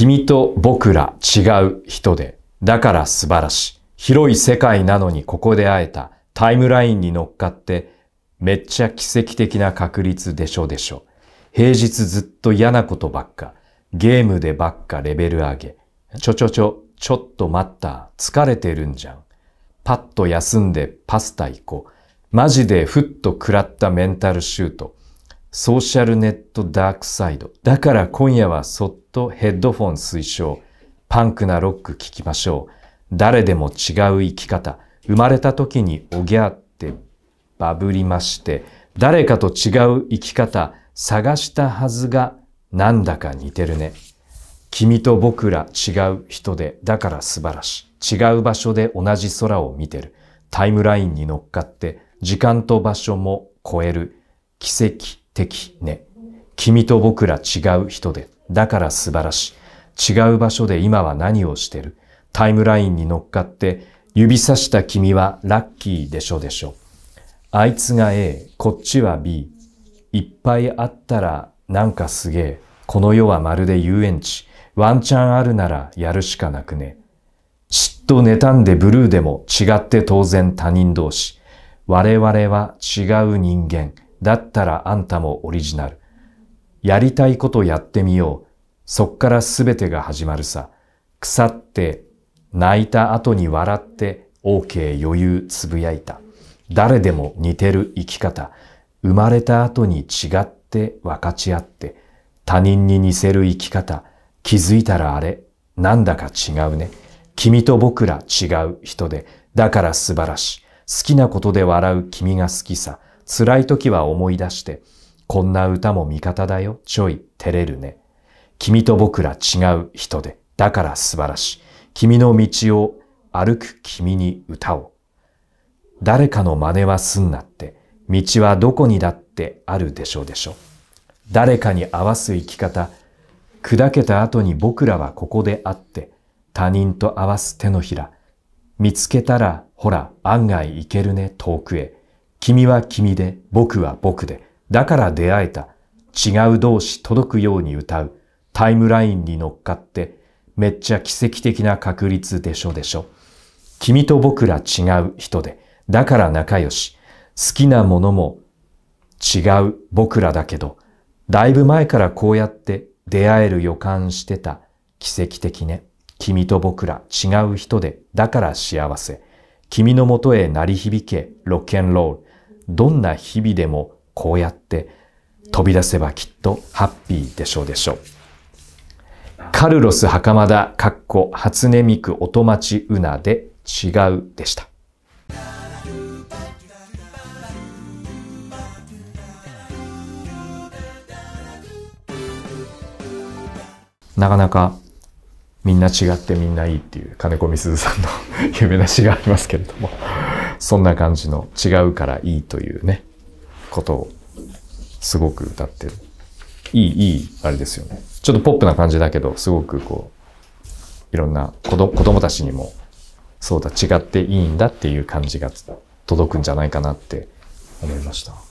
君と僕ら違う人で、だから素晴らしい。広い世界なのにここで会えたタイムラインに乗っかって、めっちゃ奇跡的な確率でしょでしょ。平日ずっと嫌なことばっか。ゲームでばっかレベル上げ。ちょちょちょ、ちょっと待った。疲れてるんじゃん。パッと休んでパスタ行こう。マジでふっと食らったメンタルシュート。ソーシャルネットダークサイド。だから今夜はそっとヘッドフォン推奨。パンクなロック聴きましょう。誰でも違う生き方。生まれた時におぎゃってバブりまして、誰かと違う生き方探したはずがなんだか似てるね。君と僕ら違う人で、だから素晴らしい。違う場所で同じ空を見てる。タイムラインに乗っかって、時間と場所も超える。奇跡、敵ね。君と僕ら違う人で、だから素晴らしい。違う場所で今は何をしてる。タイムラインに乗っかって、指さした君はラッキーでしょでしょ。あいつが A、こっちは B。いっぱいあったらなんかすげえ。この世はまるで遊園地。ワンチャンあるならやるしかなくね。嫉妬妬んでブルーでも違って当然他人同士。我々は違う人間。だったらあんたもオリジナル。やりたいことやってみよう。そっからすべてが始まるさ。腐って、泣いた後に笑って、OK 余裕つぶやいた。誰でも似てる生き方。生まれた後に違って分かち合って。他人に似せる生き方。気づいたらあれ。なんだか違うね。君と僕ら違う人で。だから素晴らしい。好きなことで笑う君が好きさ。辛い時は思い出して、こんな歌も味方だよ、ちょい、照れるね。君と僕ら違う人で、だから素晴らしい。君の道を歩く君に歌を。誰かの真似はすんなって、道はどこにだってあるでしょうでしょ。誰かに合わす生き方、砕けた後に僕らはここであって、他人と合わす手のひら、見つけたら、ほら、案外行けるね、遠くへ。君は君で、僕は僕で、だから出会えた、違う同士届くように歌う、タイムラインに乗っかって、めっちゃ奇跡的な確率でしょでしょ。君と僕ら違う人で、だから仲良し、好きなものも違う僕らだけど、だいぶ前からこうやって出会える予感してた、奇跡的ね。君と僕ら違う人で、だから幸せ。君のもとへ鳴り響け、ロッケンロール。どんな日々でもこうやって飛び出せばきっとハッピーでしょうでしょう。カルロス袴田、かっこ、初音ミク、音町うなで、違うでした。なかなかみんな違ってみんないいっていう金子みすずさんの 夢なしがありますけれどもそんな感じの違うからいいというね、ことをすごく歌ってる。いい、いい、あれですよね。ちょっとポップな感じだけど、すごくこう、いろんな子ど子供たちにも、そうだ、違っていいんだっていう感じが届くんじゃないかなって思いました。